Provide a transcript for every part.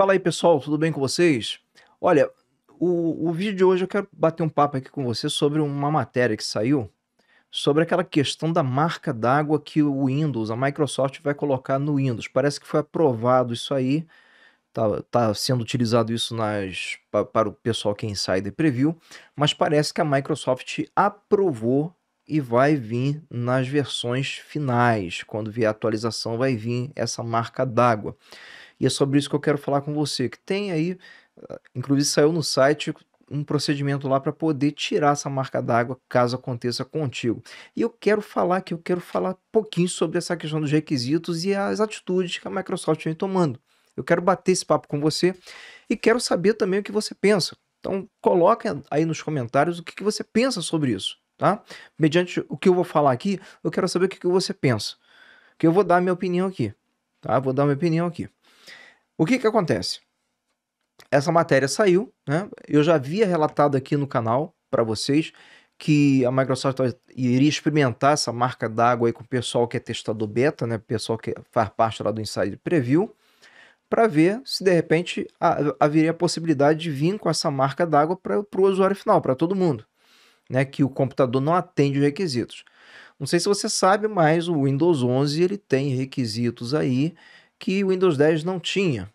Fala aí, pessoal, tudo bem com vocês? Olha, o, o vídeo de hoje eu quero bater um papo aqui com você sobre uma matéria que saiu sobre aquela questão da marca d'água que o Windows, a Microsoft vai colocar no Windows. Parece que foi aprovado isso aí, tá, tá sendo utilizado isso nas, para o pessoal que é insider preview, mas parece que a Microsoft aprovou e vai vir nas versões finais. Quando vier a atualização, vai vir essa marca d'água. E é sobre isso que eu quero falar com você, que tem aí, ah, inclusive saiu no site um procedimento lá para poder tirar essa marca d'água caso aconteça contigo. E eu quero falar que eu quero falar um pouquinho sobre essa questão dos requisitos e as atitudes que a Microsoft vem tomando. Eu quero bater esse papo com você e quero saber também o que você pensa. Então, coloque aí nos comentários o que, que você pensa sobre isso, tá? Mediante o que eu vou falar aqui, eu quero saber o que, que você pensa. Que eu vou dar a minha opinião aqui, tá? Vou dar a minha opinião aqui. O que que acontece? Essa matéria saiu, né? Eu já havia relatado aqui no canal para vocês que a Microsoft tá, iria experimentar essa marca d'água aí com o pessoal que é testador beta, né? O pessoal que faz parte lá do Inside Preview, para ver se de repente haveria a possibilidade de vir com essa marca d'água para o usuário final, para todo mundo, né? Que o computador não atende os requisitos. Não sei se você sabe, mas o Windows 11 ele tem requisitos aí que o Windows 10 não tinha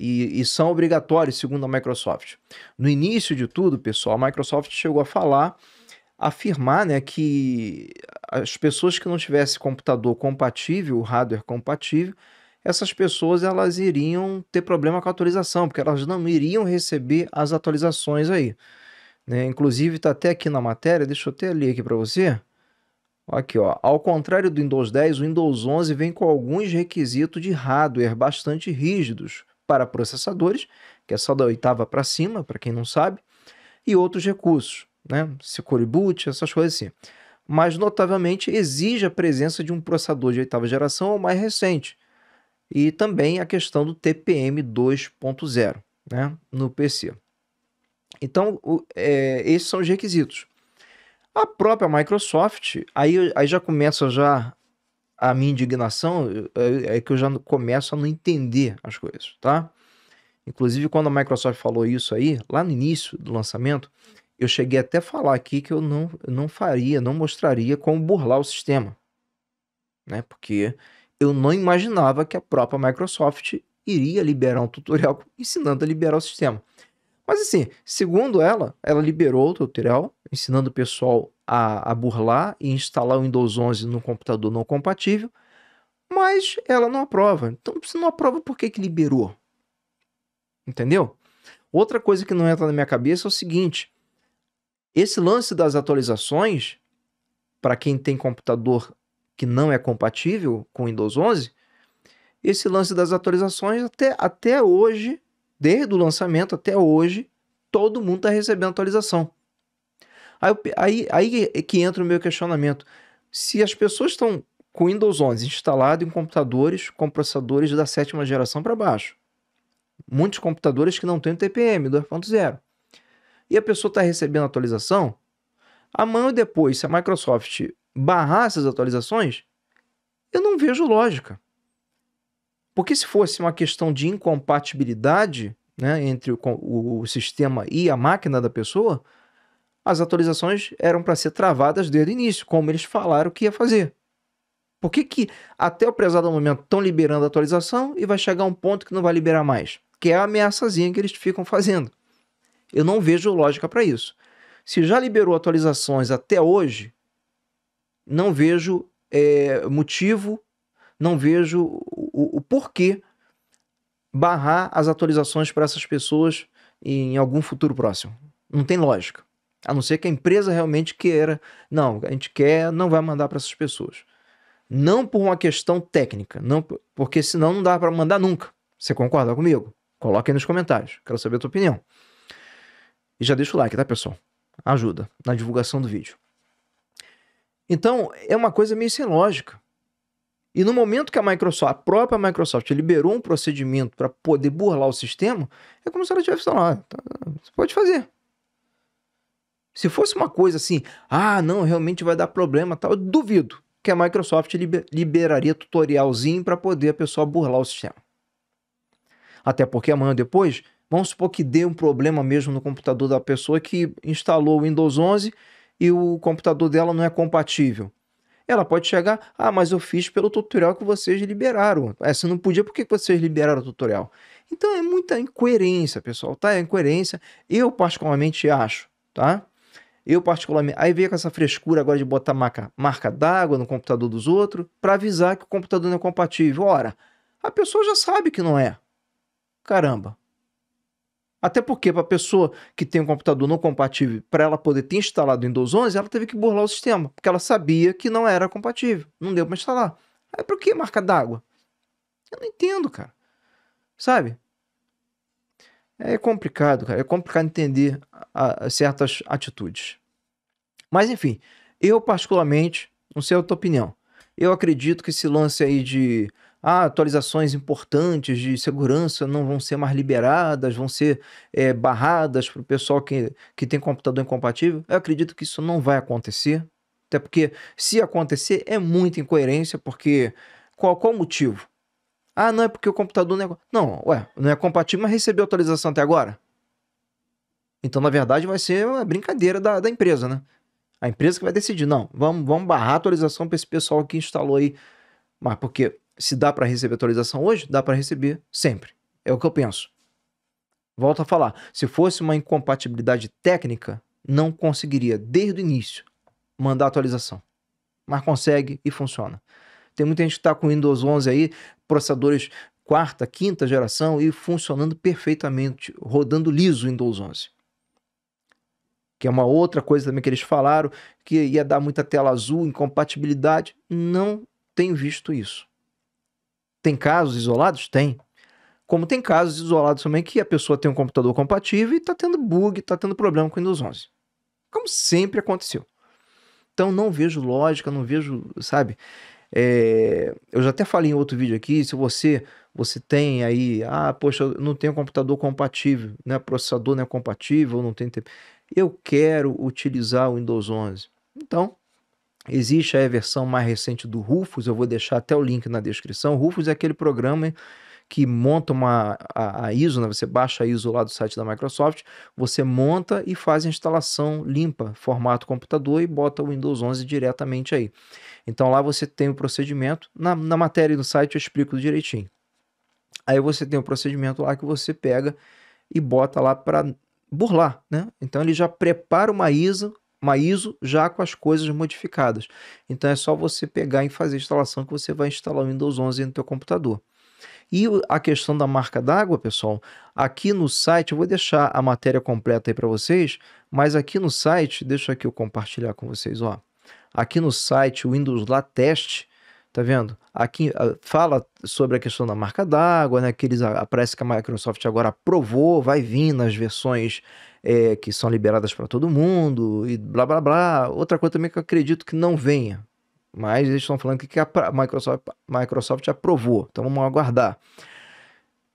e, e são obrigatórios, segundo a Microsoft. No início de tudo, pessoal, a Microsoft chegou a falar, afirmar né, que as pessoas que não tivessem computador compatível, hardware compatível, essas pessoas elas iriam ter problema com a atualização, porque elas não iriam receber as atualizações aí. Né? Inclusive, está até aqui na matéria, deixa eu até ler aqui para você. Aqui, ó. Ao contrário do Windows 10, o Windows 11 vem com alguns requisitos de hardware bastante rígidos, para processadores, que é só da oitava para cima, para quem não sabe, e outros recursos, né? Secure boot, essas coisas assim. Mas, notavelmente, exige a presença de um processador de oitava geração ou mais recente. E também a questão do TPM 2.0 né? no PC. Então, o, é, esses são os requisitos. A própria Microsoft, aí, aí já começa já a minha indignação é, é, que eu já começo a não entender as coisas, tá? Inclusive, quando a Microsoft falou isso aí, lá no início do lançamento, eu cheguei até a falar aqui que eu não, não faria, não mostraria como burlar o sistema. Né? Porque eu não imaginava que a própria Microsoft iria liberar um tutorial ensinando a liberar o sistema. Mas assim, segundo ela, ela liberou o tutorial ensinando o pessoal a, a burlar e instalar o Windows 11 no computador não compatível, mas ela não aprova. Então, se não aprova, por que, que liberou? Entendeu? Outra coisa que não entra na minha cabeça é o seguinte: esse lance das atualizações, para quem tem computador que não é compatível com Windows 11, esse lance das atualizações até, até hoje, desde o lançamento até hoje, todo mundo está recebendo atualização. Aí, aí, aí é que entra o meu questionamento. Se as pessoas estão com Windows 11 instalado em computadores com processadores da sétima geração para baixo, muitos computadores que não têm TPM 2.0, e a pessoa está recebendo atualização, amanhã ou depois, se a Microsoft barrar essas atualizações, eu não vejo lógica. Porque se fosse uma questão de incompatibilidade né, entre o, o, o sistema e a máquina da pessoa, as atualizações eram para ser travadas desde o início, como eles falaram que ia fazer. Por que, que até o prezado momento estão liberando a atualização e vai chegar um ponto que não vai liberar mais? Que é a ameaçazinha que eles ficam fazendo. Eu não vejo lógica para isso. Se já liberou atualizações até hoje, não vejo é, motivo, não vejo o, o porquê barrar as atualizações para essas pessoas em algum futuro próximo. Não tem lógica. A não ser que a empresa realmente queira. Não, a gente quer, não vai mandar para essas pessoas. Não por uma questão técnica, não porque senão não dá para mandar nunca. Você concorda comigo? Coloque aí nos comentários. Quero saber a tua opinião. E já deixa o like, tá, pessoal? Ajuda na divulgação do vídeo. Então, é uma coisa meio sem lógica. E no momento que a Microsoft, a própria Microsoft, liberou um procedimento para poder burlar o sistema, é como se ela tivesse falado: ah, tá, você pode fazer, se fosse uma coisa assim, ah, não, realmente vai dar problema, tal, eu duvido que a Microsoft liberaria tutorialzinho para poder a pessoa burlar o sistema. Até porque amanhã depois, vamos supor que dê um problema mesmo no computador da pessoa que instalou o Windows 11 e o computador dela não é compatível. Ela pode chegar, ah, mas eu fiz pelo tutorial que vocês liberaram. É, se não podia, por que vocês liberaram o tutorial? Então é muita incoerência, pessoal, tá? É incoerência. Eu particularmente acho, tá? Eu, particularmente, aí veio com essa frescura agora de botar marca, marca d'água no computador dos outros para avisar que o computador não é compatível. Ora, a pessoa já sabe que não é. Caramba. Até porque para a pessoa que tem um computador não compatível, para ela poder ter instalado o Windows 11, ela teve que burlar o sistema, porque ela sabia que não era compatível, não deu para instalar. Aí para que marca d'água? Eu não entendo, cara. Sabe? É complicado, cara. É complicado entender a, a certas atitudes. Mas enfim, eu particularmente, não sei a tua opinião, eu acredito que esse lance aí de ah, atualizações importantes de segurança não vão ser mais liberadas, vão ser é, barradas para o pessoal que, que tem computador incompatível. Eu acredito que isso não vai acontecer. Até porque, se acontecer, é muita incoerência, porque qual, qual motivo? Ah, não, é porque o computador não é. Não, ué, não é compatível, mas recebeu atualização até agora. Então, na verdade, vai ser uma brincadeira da, da empresa, né? A empresa que vai decidir, não, vamos, vamos barrar a atualização para esse pessoal que instalou aí. Mas porque se dá para receber atualização hoje, dá para receber sempre. É o que eu penso. Volto a falar, se fosse uma incompatibilidade técnica, não conseguiria, desde o início, mandar atualização. Mas consegue e funciona. Tem muita gente que está com Windows 11 aí, processadores quarta, quinta geração e funcionando perfeitamente, rodando liso o Windows 11. Que é uma outra coisa também que eles falaram, que ia dar muita tela azul, incompatibilidade. Não tenho visto isso. Tem casos isolados? Tem. Como tem casos isolados também que a pessoa tem um computador compatível e está tendo bug, está tendo problema com o Windows 11. Como sempre aconteceu. Então não vejo lógica, não vejo, sabe? É, eu já até falei em outro vídeo aqui, se você você tem aí, ah, poxa, não tenho computador compatível, né? Processador não é compatível, não tem tempo. Eu quero utilizar o Windows 11. Então, existe a versão mais recente do Rufus, eu vou deixar até o link na descrição. O Rufus é aquele programa que monta uma a, a, ISO, né? você baixa a ISO lá do site da Microsoft, você monta e faz a instalação limpa, formato computador e bota o Windows 11 diretamente aí. Então lá você tem o procedimento, na, na matéria do site eu explico direitinho. Aí você tem o procedimento lá que você pega e bota lá para burlar, né? Então ele já prepara uma ISO uma ISO já com as coisas modificadas. Então é só você pegar e fazer a instalação que você vai instalar o Windows 11 no teu computador. E a questão da marca d'água, pessoal, aqui no site, eu vou deixar a matéria completa aí para vocês, mas aqui no site, deixa aqui eu compartilhar com vocês, ó. Aqui no site, o Windows lá teste, tá vendo? Aqui ah, fala sobre a questão da marca d'água, né? Que eles, parece que a Microsoft agora aprovou, vai vir nas versões é, que são liberadas para todo mundo e blá blá blá. Outra coisa também que eu acredito que não venha, mas eles estão falando que a Microsoft, Microsoft aprovou. Então vamos aguardar.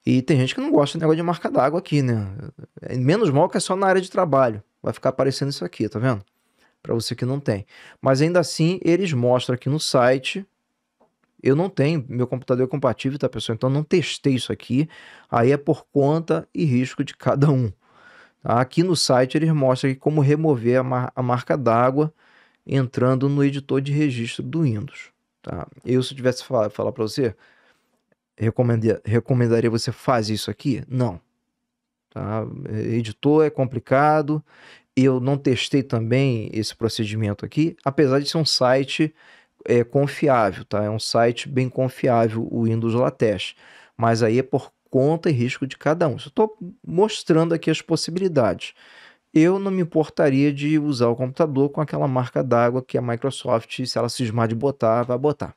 E tem gente que não gosta do negócio de marca d'água aqui, né? É, menos mal que é só na área de trabalho. Vai ficar aparecendo isso aqui, tá vendo? Para você que não tem. Mas ainda assim, eles mostram aqui no site. Eu não tenho, meu computador é compatível, tá, pessoal? Então não testei isso aqui. Aí é por conta e risco de cada um. Aqui no site eles mostram como remover a, mar a marca d'água entrando no editor de registro do Windows. Tá? Eu, se tivesse falar, falar para você, recomendaria, recomendaria você fazer isso aqui? Não. Tá? Editor é complicado. Eu não testei também esse procedimento aqui, apesar de ser um site é, confiável, tá? É um site bem confiável, o Windows LaTeX. Mas aí é por conta e risco de cada um. Estou mostrando aqui as possibilidades eu não me importaria de usar o computador com aquela marca d'água que a Microsoft, se ela cismar de botar, vai botar.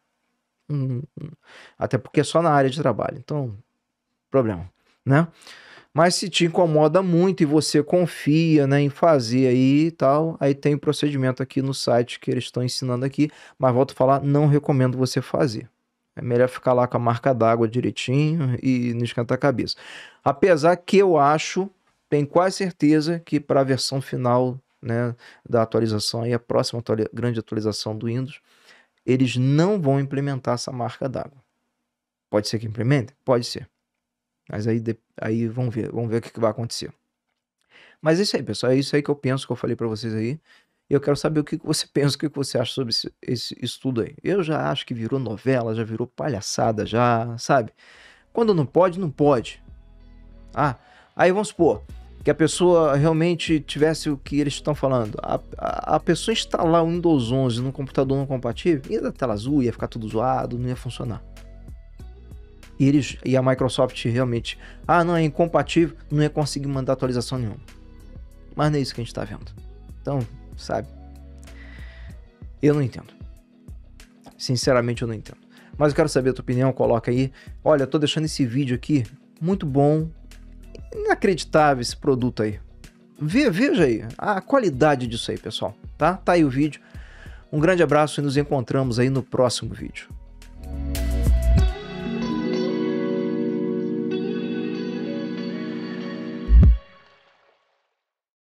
Hum, hum, hum, até porque é só na área de trabalho, então, problema, né? Mas se te incomoda muito e você confia né, em fazer aí e tal, aí tem um procedimento aqui no site que eles estão ensinando aqui, mas volto a falar, não recomendo você fazer. É melhor ficar lá com a marca d'água direitinho e não esquentar a cabeça. Apesar que eu acho tenho quase certeza que para a versão final né, da atualização, aí, a próxima grande atualização do Windows, eles não vão implementar essa marca d'água. Pode ser que implemente? Pode ser. Mas aí, aí vamos ver, vamos ver o que, que vai acontecer. Mas é isso aí, pessoal. É isso aí que eu penso, que eu falei para vocês aí. E eu quero saber o que você pensa, o que você acha sobre esse, esse, isso tudo aí. Eu já acho que virou novela, já virou palhaçada, já, sabe? Quando não pode, não pode. Ah, Aí vamos supor que a pessoa realmente tivesse o que eles estão falando. A, a, a pessoa instalar o Windows 11 num computador não compatível, ia dar tela azul, ia ficar tudo zoado, não ia funcionar. E, eles, e a Microsoft realmente, ah, não, é incompatível, não ia conseguir mandar atualização nenhuma. Mas não é isso que a gente está vendo. Então, sabe? Eu não entendo. Sinceramente, eu não entendo. Mas eu quero saber a tua opinião, coloca aí. Olha, tô deixando esse vídeo aqui muito bom Inacreditável esse produto aí. veja aí a qualidade disso aí, pessoal. Tá? Tá aí o vídeo. Um grande abraço e nos encontramos aí no próximo vídeo.